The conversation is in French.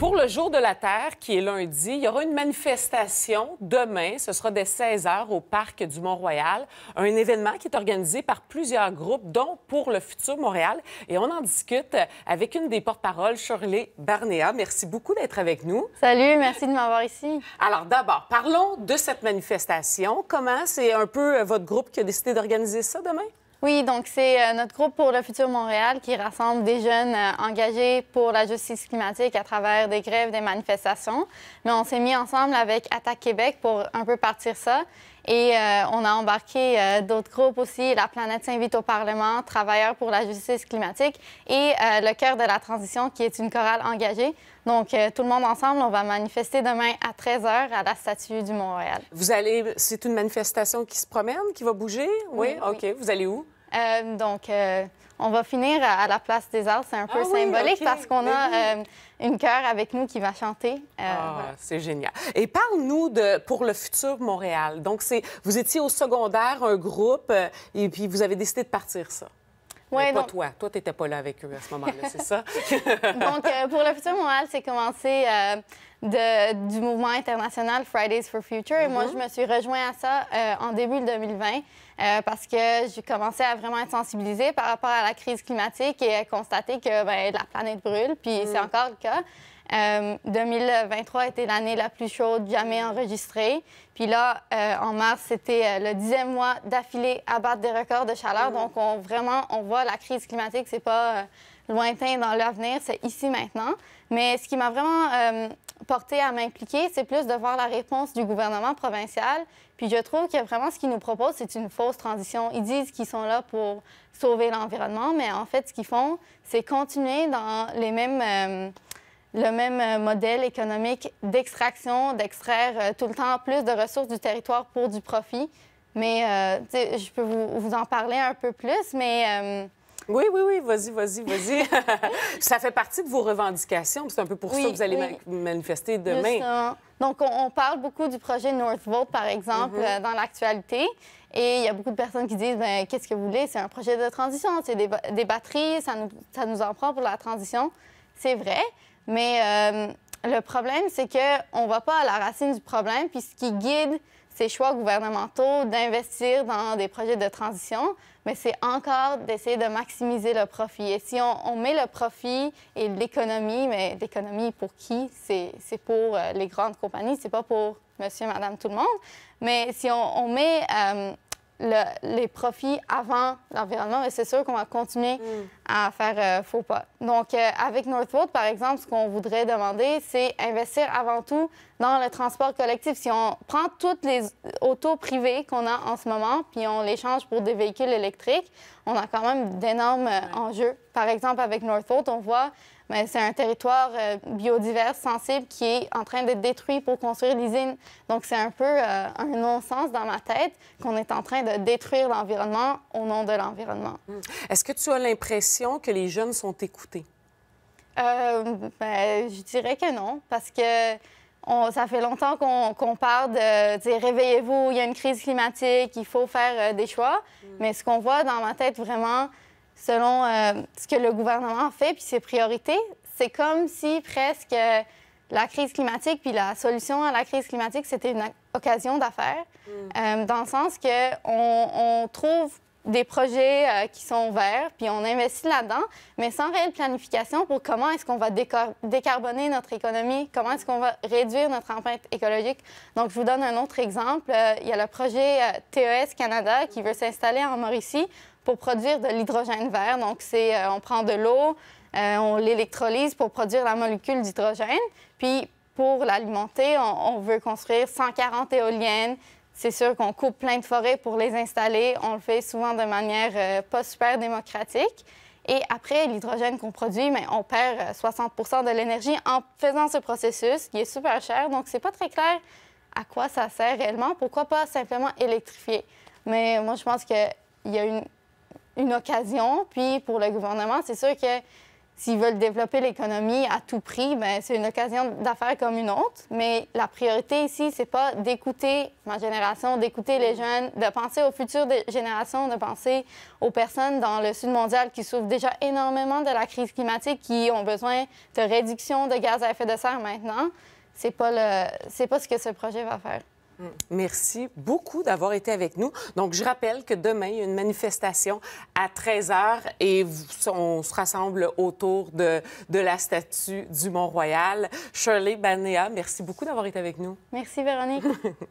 Pour le jour de la Terre, qui est lundi, il y aura une manifestation demain. Ce sera dès 16 h au parc du Mont-Royal. Un événement qui est organisé par plusieurs groupes, dont pour le futur Montréal. Et on en discute avec une des porte-paroles, Shirley Barnea. Merci beaucoup d'être avec nous. Salut, merci de m'avoir ici. Alors d'abord, parlons de cette manifestation. Comment c'est un peu euh, votre groupe qui a décidé d'organiser ça demain? Oui, donc c'est euh, notre groupe pour le futur Montréal qui rassemble des jeunes euh, engagés pour la justice climatique à travers des grèves, des manifestations. Mais on s'est mis ensemble avec Attaque Québec pour un peu partir ça. Et euh, on a embarqué euh, d'autres groupes aussi, La planète s'invite au Parlement, Travailleurs pour la justice climatique et euh, Le cœur de la transition, qui est une chorale engagée. Donc, tout le monde ensemble, on va manifester demain à 13h à la statue du Montréal. Vous allez, c'est une manifestation qui se promène, qui va bouger? Oui, OK. Vous allez où? donc, on va finir à, la place des arts C'est un peu ah symbolique parce qu'on a ben euh, une chœur avec nous qui va chanter. Euh, ah, c'est génial. Et parle-nous de pour le futur Montréal. Donc, c'est vous étiez au secondaire, un groupe, euh, et puis vous avez décidé de partir ça toi. Toi, tu n'étais pas là avec eux à ce moment-là, c'est ça? donc, euh, pour le futur moral, c'est commencé euh, du mouvement international Fridays for Future. Et moi, mm-hmm. je me suis rejoint à ça euh, en début de 2020 parce que j'ai commencé à vraiment être sensibilisée par rapport à la crise climatique et à constater que ben, la planète brûle, puis c'est mm. encore le cas. Euh, 2023 était l'année la plus chaude jamais enregistrée. Puis là, euh, en mars, c'était euh, le dixième mois d'affilée à battre des records de chaleur. Mm-hmm. Donc, on, vraiment, on voit la crise climatique, c'est pas euh, lointain dans l'avenir, c'est ici maintenant. Mais ce qui m'a vraiment porté à m'impliquer, c'est plus de voir la réponse du gouvernement provincial. Puis je trouve que vraiment ce qu'ils nous proposent, c'est une fausse transition. Ils disent qu'ils sont là pour sauver l'environnement, mais en fait, ce qu'ils font, c'est continuer dans les mêmes le même euh, modèle économique d'extraction, d'extraire euh, tout le temps plus de ressources du territoire pour du profit. Mais euh, je peux vous, en parler un peu plus, mais... Oui, oui, oui, vas-y, vas-y, vas-y. ça fait partie de vos revendications, c'est un peu pour ça que vous allez manifester demain. Justement. Donc, on, parle beaucoup du projet Northvolt, par exemple, mhm. dans l'actualité. Et il y a beaucoup de personnes qui disent, ben, qu'est-ce que vous voulez? C'est un projet de transition, c'est des, des, batteries, ça nous, ça nous en prend pour la transition. C'est vrai, mais euh, le problème, c'est qu'on ne va pas à la racine du problème. Puis ce qui guide ces choix gouvernementaux d'investir dans des projets de transition, mais c'est encore d'essayer de maximiser le profit. Et si on, met le profit et l'économie, mais l'économie pour qui? C'est pour euh, les grandes compagnies, c'est pas pour monsieur, madame, tout le monde. Mais si on, met euh, les profits avant l'environnement, et c'est sûr qu'on va continuer mm. à faire euh, faux pas. Donc, euh, avec Northwood, par exemple, ce qu'on voudrait demander, c'est investir avant tout dans le transport collectif. Si on prend toutes les autos privées qu'on a en ce moment, puis on les change pour des véhicules électriques, on a quand même d'énormes enjeux. Par exemple, avec Northwood, on voit c'est un territoire euh, biodiverse, sensible, qui est en train d'être détruit pour construire l'usine. Donc, c'est un peu euh, un non-sens dans ma tête qu'on est en train de détruire l'environnement au nom de l'environnement. Hum. Est-ce que tu as l'impression que les jeunes sont écoutés? Euh, ben, je dirais que non, parce que ça fait longtemps qu'on parle de réveillez-vous, il y a une crise climatique, il faut faire des choix. Hum. Mais ce qu'on voit dans ma tête vraiment, selon euh, ce que le gouvernement fait puis ses priorités, c'est comme si presque euh, la crise climatique puis la solution à la crise climatique, c'était une occasion d'affaires, mm. euh, dans le sens que on trouve des projets euh, qui sont verts, puis on investit là-dedans, mais sans réelle planification pour comment est-ce qu'on va décarboner notre économie, comment est-ce qu'on va réduire notre empreinte écologique. Donc, je vous donne un autre exemple. Euh, il y a le projet euh, TOS e TES Canada qui veut s'installer en Mauricie pour produire de l'hydrogène vert. Donc, c'est on prend de l'eau, on l'électrolyse pour produire la molécule d'hydrogène, puis pour l'alimenter, on veut construire 140 éoliennes, c'est sûr qu'on coupe plein de forêts pour les installer. On le fait souvent de manière euh, pas super démocratique. Et après, l'hydrogène qu'on produit, mais on perd 60 euh, de l'énergie en faisant ce processus qui est super cher. Donc, c'est pas très clair à quoi ça sert réellement. Pourquoi pas simplement électrifier? Mais moi, je pense qu'il y a une, une occasion. Puis, pour le gouvernement, c'est sûr que S'ils veulent développer l'économie à tout prix, ben, c'est une occasion d'affaires comme une autre. Mais la priorité ici, c'est pas d'écouter ma génération, d'écouter les jeunes, de penser aux futures générations, de penser aux personnes dans le Sud mondial qui souffrent déjà énormément de la crise climatique, qui ont besoin de réduction de gaz à effet de serre maintenant. C'est pas le... c'est pas ce que ce projet va faire. Merci beaucoup d'avoir été avec nous. Donc, je rappelle que demain, il y a une manifestation à 13h et on se rassemble autour de, de la statue du Mont-Royal. Shirley Banea, merci beaucoup d'avoir été avec nous. Merci, Véronique.